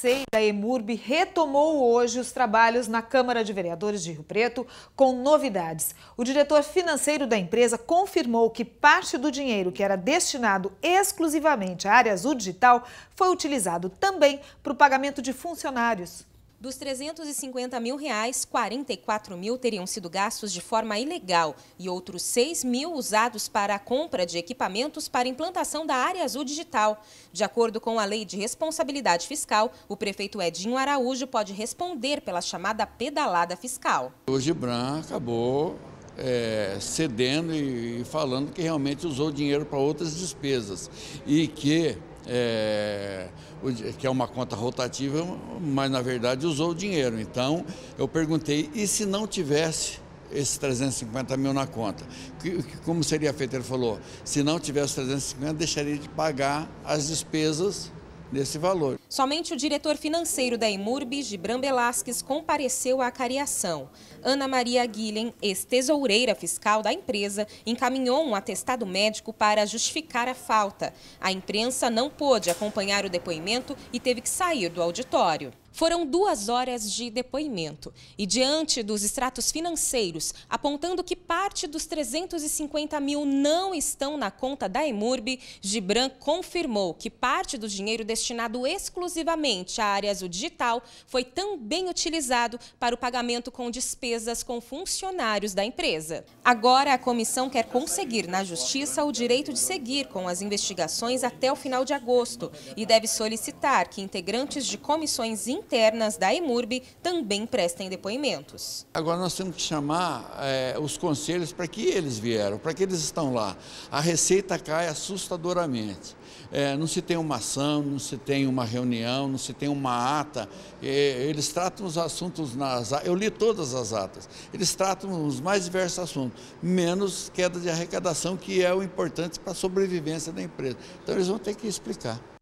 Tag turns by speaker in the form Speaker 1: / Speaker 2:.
Speaker 1: SEI da EMURB retomou hoje os trabalhos na Câmara de Vereadores de Rio Preto com novidades. O diretor financeiro da empresa confirmou que parte do dinheiro que era destinado exclusivamente à área azul digital foi utilizado também para o pagamento de funcionários.
Speaker 2: Dos 350 mil reais, 44 mil teriam sido gastos de forma ilegal e outros 6 mil usados para a compra de equipamentos para implantação da área azul digital. De acordo com a Lei de Responsabilidade Fiscal, o prefeito Edinho Araújo pode responder pela chamada pedalada fiscal.
Speaker 3: O Gibran acabou é, cedendo e falando que realmente usou dinheiro para outras despesas e que é, que é uma conta rotativa, mas na verdade usou o dinheiro. Então eu perguntei, e se não tivesse esses 350 mil na conta? Que, como seria feito? Ele falou, se não tivesse 350, deixaria de pagar as despesas nesse valor.
Speaker 2: Somente o diretor financeiro da Emurb, Gibran Belasques, compareceu à cariação. Ana Maria Guilhem, ex-tesoureira fiscal da empresa, encaminhou um atestado médico para justificar a falta. A imprensa não pôde acompanhar o depoimento e teve que sair do auditório. Foram duas horas de depoimento e, diante dos extratos financeiros, apontando que parte dos 350 mil não estão na conta da Emurb, Gibran confirmou que parte do dinheiro destinado exclusivamente à áreas do digital foi também utilizado para o pagamento com despesas com funcionários da empresa. Agora, a comissão quer conseguir na Justiça o direito de seguir com as investigações até o final de agosto e deve solicitar que integrantes de comissões internas da IMURB também prestem depoimentos.
Speaker 3: Agora nós temos que chamar é, os conselhos para que eles vieram, para que eles estão lá. A receita cai assustadoramente. É, não se tem uma ação, não se tem uma reunião, não se tem uma ata. É, eles tratam os assuntos nas. Eu li todas as atas. Eles tratam os mais diversos assuntos, menos queda de arrecadação, que é o importante para a sobrevivência da empresa. Então eles vão ter que explicar.